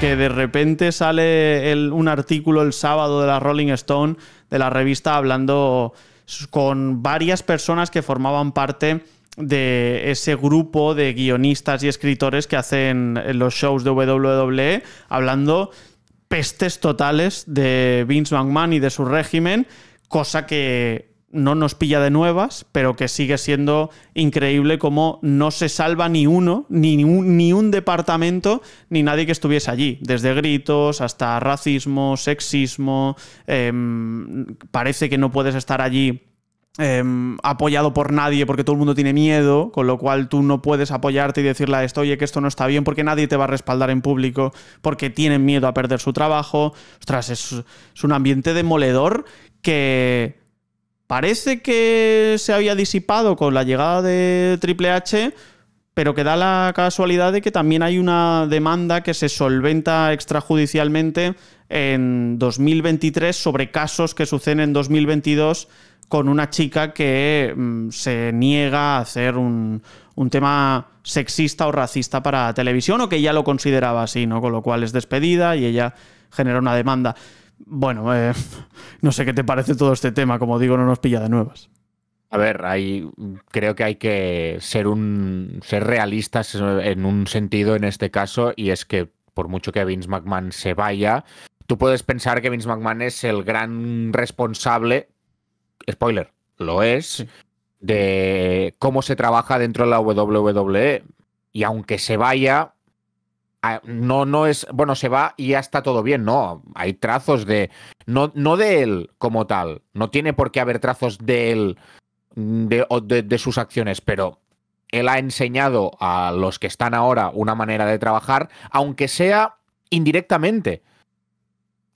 que de repente sale un artículo el sábado de la Rolling Stone, de la revista, hablando con varias personas que formaban parte de ese grupo de guionistas y escritores que hacen los shows de WWE, hablando pestes totales de Vince McMahon y de su régimen, cosa que no nos pilla de nuevas, pero que sigue siendo increíble como no se salva ni uno, ni un, departamento, ni nadie que estuviese allí, desde gritos hasta racismo, sexismo, em, parece que no puedes estar allí em, apoyado por nadie porque todo el mundo tiene miedo, con lo cual tú no puedes apoyarte y decirle a esto, oye, que esto no está bien porque nadie te va a respaldar en público porque tienen miedo a perder su trabajo. Ostras, es un ambiente demoledor que parece que se había disipado con la llegada de Triple H, pero que da la casualidad de que también hay una demanda que se solventa extrajudicialmente en 2023 sobre casos que suceden en 2022 con una chica que mm, se niega a hacer un, tema sexista o racista para televisión o que ya lo consideraba así, ¿no? Con lo cual es despedida y ella genera una demanda. Bueno, eh, no sé qué te parece todo este tema, como digo, no nos pilla de nuevas. A ver, creo que hay que ser, un, ser realistas en un sentido en este caso, y es que por mucho que Vince McMahon se vaya, tú puedes pensar que Vince McMahon es el gran responsable, spoiler, lo es, de cómo se trabaja dentro de la WWE. Y aunque se vaya, no, no es, bueno, se va y ya está todo bien, no, hay trazos de, no, no de él como tal, no tiene por qué haber trazos de él, mm, de, de, sus acciones, pero él ha enseñado a los que están ahora una manera de trabajar, aunque sea indirectamente.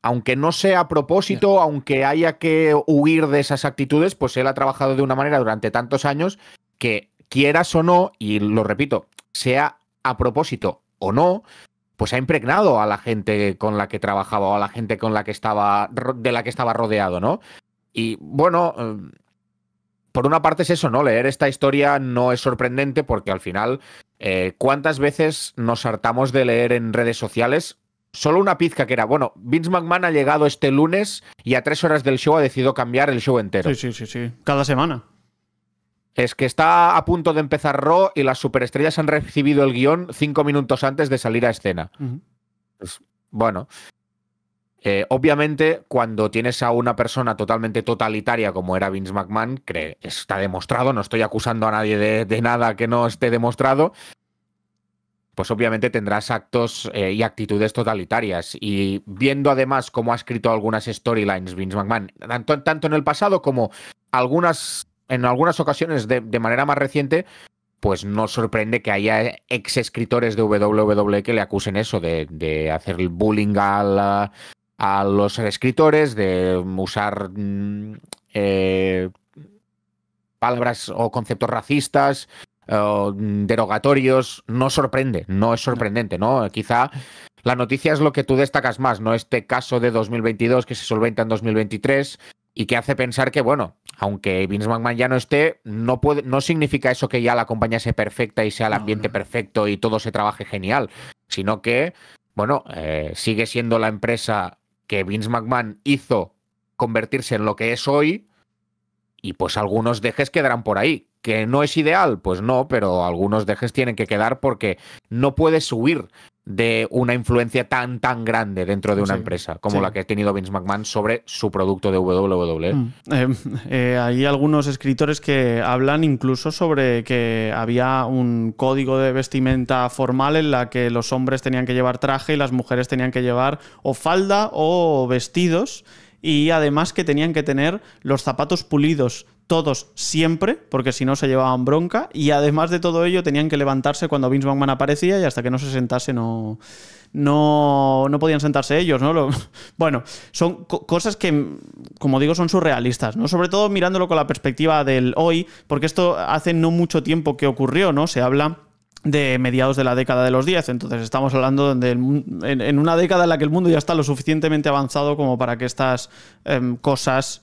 Aunque no sea a propósito, aunque haya que huir de esas actitudes, pues él ha trabajado de una manera durante tantos años que quieras o no, y lo repito, sea a propósito o no, pues ha impregnado a la gente con la que trabajaba o a la gente con la que estaba, de la que estaba rodeado, ¿no? Y bueno, eh, por una parte es eso, ¿no? Leer esta historia no es sorprendente porque al final, eh, ¿cuántas veces nos hartamos de leer en redes sociales? Solo una pizca que era, bueno, Vince McMahon ha llegado este lunes y a tres horas del show ha decidido cambiar el show entero. Sí, sí, sí, sí. Cada semana. Es que está a punto de empezar Raw y las superestrellas han recibido el guión cinco minutos antes de salir a escena. Pues, bueno, eh, obviamente, cuando tienes a una persona totalmente totalitaria como era Vince McMahon, que está demostrado, no estoy acusando a nadie de, nada que no esté demostrado, pues obviamente tendrás actos eh, y actitudes totalitarias. Y viendo además cómo ha escrito algunas storylines Vince McMahon, tanto en el pasado como algunas en algunas ocasiones de, manera más reciente, pues no sorprende que haya ex escritores de WWE que le acusen eso, de, hacer el bullying a, a, los escritores, de usar mm, eh, palabras o conceptos racistas, eh, mm, derogatorios. No sorprende, no es sorprendente, ¿no? Quizá la noticia es lo que tú destacas más, ¿no? Este caso de 2022 que se solventa en 2023 y que hace pensar que, bueno, aunque Vince McMahon ya no esté, no, no significa eso que ya la compañía sea perfecta y sea el ambiente perfecto y todo se trabaje genial, sino que, bueno, eh, sigue siendo la empresa que Vince McMahon hizo convertirse en lo que es hoy y pues algunos dejes quedarán por ahí. ¿Que no es ideal? Pues no, pero algunos dejes tienen que quedar porque no puedes subir de una influencia tan, tan grande dentro de una empresa como la que ha tenido Vince McMahon sobre su producto de WWE. Mm. Eh, eh, hay algunos escritores que hablan incluso sobre que había un código de vestimenta formal en la que los hombres tenían que llevar traje y las mujeres tenían que llevar o falda o vestidos y además que tenían que tener los zapatos pulidos todos siempre, porque si no se llevaban bronca. Y además de todo ello, tenían que levantarse cuando Vince McMahon aparecía y hasta que no se sentase no, no, no podían sentarse ellos, ¿no? bueno, son cosas que, como digo, son surrealistas, ¿no? Sobre todo mirándolo con la perspectiva del hoy, porque esto hace no mucho tiempo que ocurrió, ¿no? Se habla de mediados de la década de los 10. Entonces estamos hablando en, una década en la que el mundo ya está lo suficientemente avanzado como para que estas em, cosas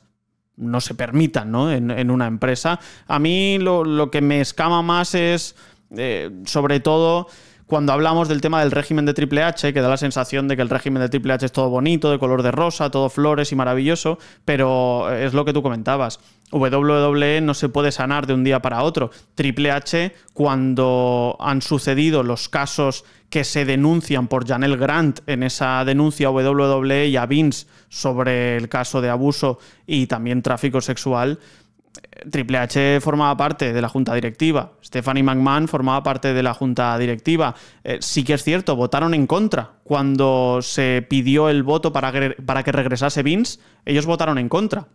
no se permitan ¿no? En, una empresa. A mí lo, que me escama más es, eh, sobre todo, cuando hablamos del tema del régimen de Triple H, que da la sensación de que el régimen de Triple H es todo bonito, de color de rosa, todo flores y maravilloso, pero es lo que tú comentabas. WWE no se puede sanar de un día para otro. Triple H, cuando han sucedido los casos que se denuncian por Janelle Grant en esa denuncia a WWE y a Vince sobre el caso de abuso y también tráfico sexual, Triple H formaba parte de la junta directiva, Stephanie McMahon formaba parte de la junta directiva. Eh, sí que es cierto, votaron en contra. Cuando se pidió el voto para para que regresase Vince, ellos votaron en contra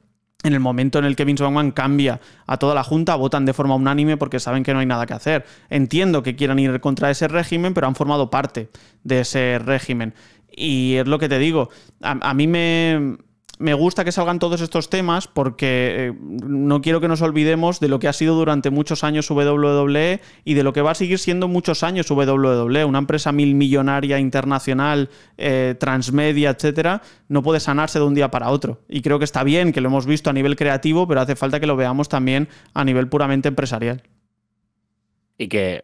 en el momento en el que Vince McMahon cambia a toda la Junta, votan de forma unánime porque saben que no hay nada que hacer. Entiendo que quieran ir contra ese régimen, pero han formado parte de ese régimen. Y es lo que te digo, a mí me, me gusta que salgan todos estos temas porque eh, no quiero que nos olvidemos de lo que ha sido durante muchos años WWE y de lo que va a seguir siendo muchos años WWE, una empresa mil millonaria internacional, eh, transmedia, etcétera, no puede sanarse de un día para otro. Y creo que está bien que lo hemos visto a nivel creativo, pero hace falta que lo veamos también a nivel puramente empresarial y que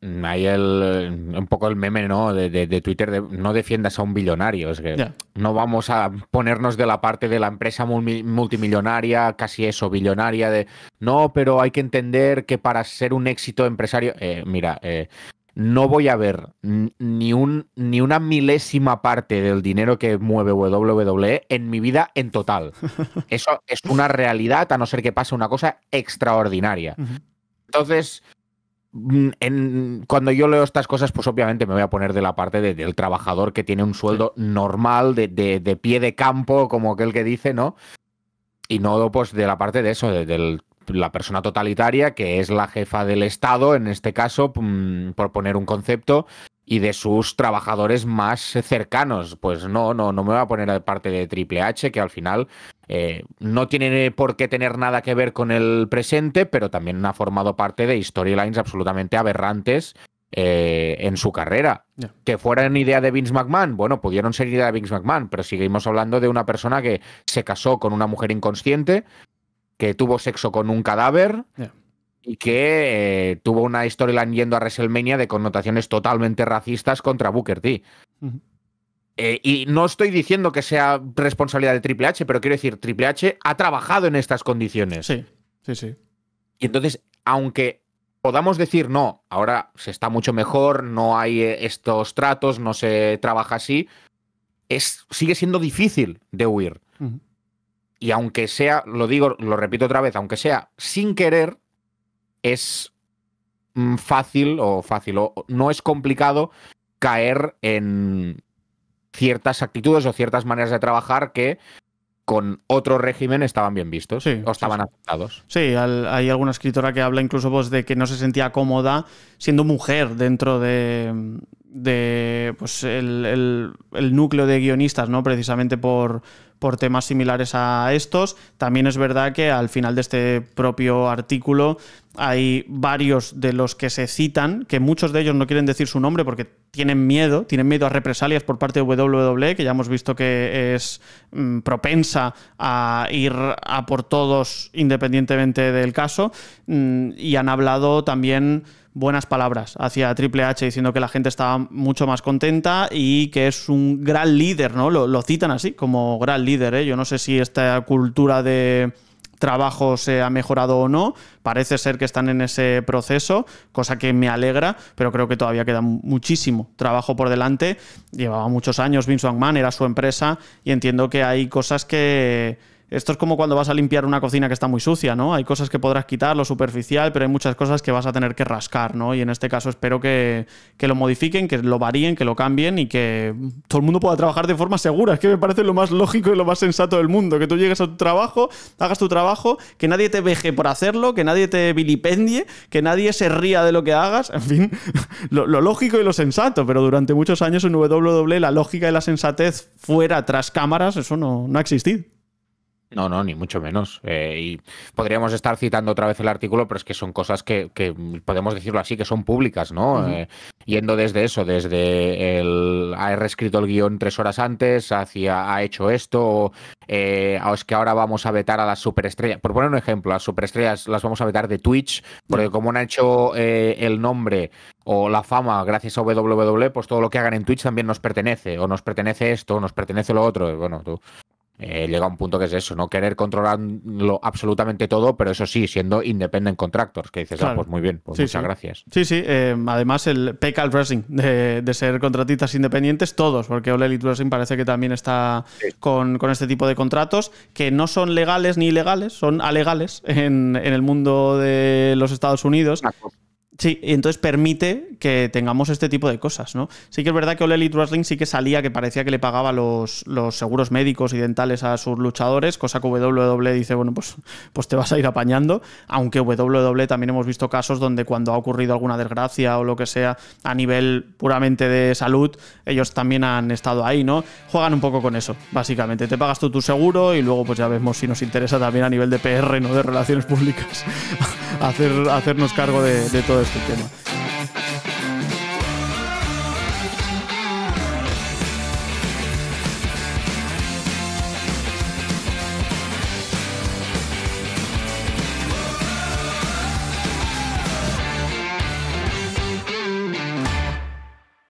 mm, hay el, un poco el meme ¿no? de, de, Twitter de no defiendas a un billonario. Es que no vamos a ponernos de la parte de la empresa multimillonaria, casi eso, billonaria, de no, pero hay que entender que para ser un éxito empresario. Eh, mira, eh, no voy a ver ni, un, ni una milésima parte del dinero que mueve WWE en mi vida en total. Eso es una realidad, a no ser que pase una cosa extraordinaria. Entonces, Mm, cuando yo leo estas cosas, pues obviamente me voy a poner de la parte del trabajador que tiene un sueldo normal, de, pie de campo, como aquel que dice, ¿no? Y no pues de la parte de eso, de, la persona totalitaria, que es la jefa del Estado, en este caso, mm, por poner un concepto, y de sus trabajadores más cercanos. Pues no, no, no me voy a poner de parte de Triple H, que al final eh, no tiene eh, por qué tener nada que ver con el presente, pero también ha formado parte de storylines absolutamente aberrantes eh, en su carrera. Que Que fueran idea de Vince McMahon, bueno, pudieron ser idea de Vince McMahon, pero seguimos hablando de una persona que se casó con una mujer inconsciente, que tuvo sexo con un cadáver. y que tuvo una storyline yendo a WrestleMania de connotaciones totalmente racistas contra Booker T. Eh, y no estoy diciendo que sea responsabilidad de Triple H, pero quiero decir, Triple H ha trabajado en estas condiciones. Sí, sí, sí. Y entonces, aunque podamos decir, no, ahora se está mucho mejor, no hay eh, estos tratos, no se trabaja así, es, sigue siendo difícil de huir. Y aunque sea, lo digo, lo repito otra vez, aunque sea sin querer, es mm, fácil o fácil o no es complicado caer en, ciertas actitudes o ciertas maneras de trabajar que con otro régimen estaban bien vistos o estaban sí. aceptados. Sí, hay alguna escritora que habla incluso pues, de que no se sentía cómoda siendo mujer dentro de, pues, el, el, núcleo de guionistas, ¿no? precisamente por, por temas similares a estos. También es verdad que al final de este propio artículo hay varios de los que se citan, que muchos de ellos no quieren decir su nombre porque tienen miedo, tienen miedo a represalias por parte de WWE, que ya hemos visto que es mm, propensa a ir a por todos independientemente del caso, mm, y han hablado también buenas palabras hacia Triple H diciendo que la gente estaba mucho más contenta y que es un gran líder, ¿no? Lo, citan así, como gran líder, ¿eh? Yo no sé si esta cultura de trabajo se ha mejorado o no. Parece ser que están en ese proceso, cosa que me alegra, pero creo que todavía queda muchísimo trabajo por delante. Llevaba muchos años, Vince era su empresa y entiendo que hay cosas que esto es como cuando vas a limpiar una cocina que está muy sucia, ¿no? Hay cosas que podrás quitar, lo superficial, pero hay muchas cosas que vas a tener que rascar, ¿no? Y en este caso espero que, lo modifiquen, que lo varíen, que lo cambien y que todo el mundo pueda trabajar de forma segura. Es que me parece lo más lógico y lo más sensato del mundo. Que tú llegues a tu trabajo, hagas tu trabajo, que nadie te veje por hacerlo, que nadie te vilipendie, que nadie se ría de lo que hagas. En fin, lo, lógico y lo sensato. Pero durante muchos años en WWE la lógica y la sensatez fuera tras cámaras, eso no ha existido. No, no, ni mucho menos. Eh, y podríamos estar citando otra vez el artículo, pero es que son cosas que, podemos decirlo así, que son públicas, ¿no? Eh, yendo desde eso, desde el ha reescrito el guión tres horas antes, hacia ha hecho esto, o, eh, ah, es que ahora vamos a vetar a las superestrellas. Por poner un ejemplo, las superestrellas las vamos a vetar de Twitch, porque como han hecho el nombre o la fama gracias a WWW, e, pues todo lo que hagan en Twitch también nos pertenece, o nos pertenece esto, o nos pertenece lo otro. Bueno, tú eh, llega un punto que es eso, no querer controlarlo absolutamente todo, pero eso sí, siendo independent contractors, que dices, ah, pues muy bien, pues muchas gracias. Sí, sí, eh, además el pecal Wrestling, de, de, ser contratistas independientes, todos, porque Ole parece que también está con, este tipo de contratos, que no son legales ni ilegales, son alegales en, en el mundo de los Estados Unidos. Sí, entonces permite que tengamos este tipo de cosas, ¿no? Sí que es verdad que Ole Elite sí que salía que parecía que le pagaba los, seguros médicos y dentales a sus luchadores, cosa que WWE dice, bueno, pues, pues te vas a ir apañando, aunque WWE también hemos visto casos donde cuando ha ocurrido alguna desgracia o lo que sea a nivel puramente de salud, ellos también han estado ahí, ¿no? Juegan un poco con eso, básicamente. Te pagas tú tu seguro y luego pues ya vemos si nos interesa también a nivel de PR, ¿no? De relaciones públicas. hacer, hacernos cargo de, de todo este tema.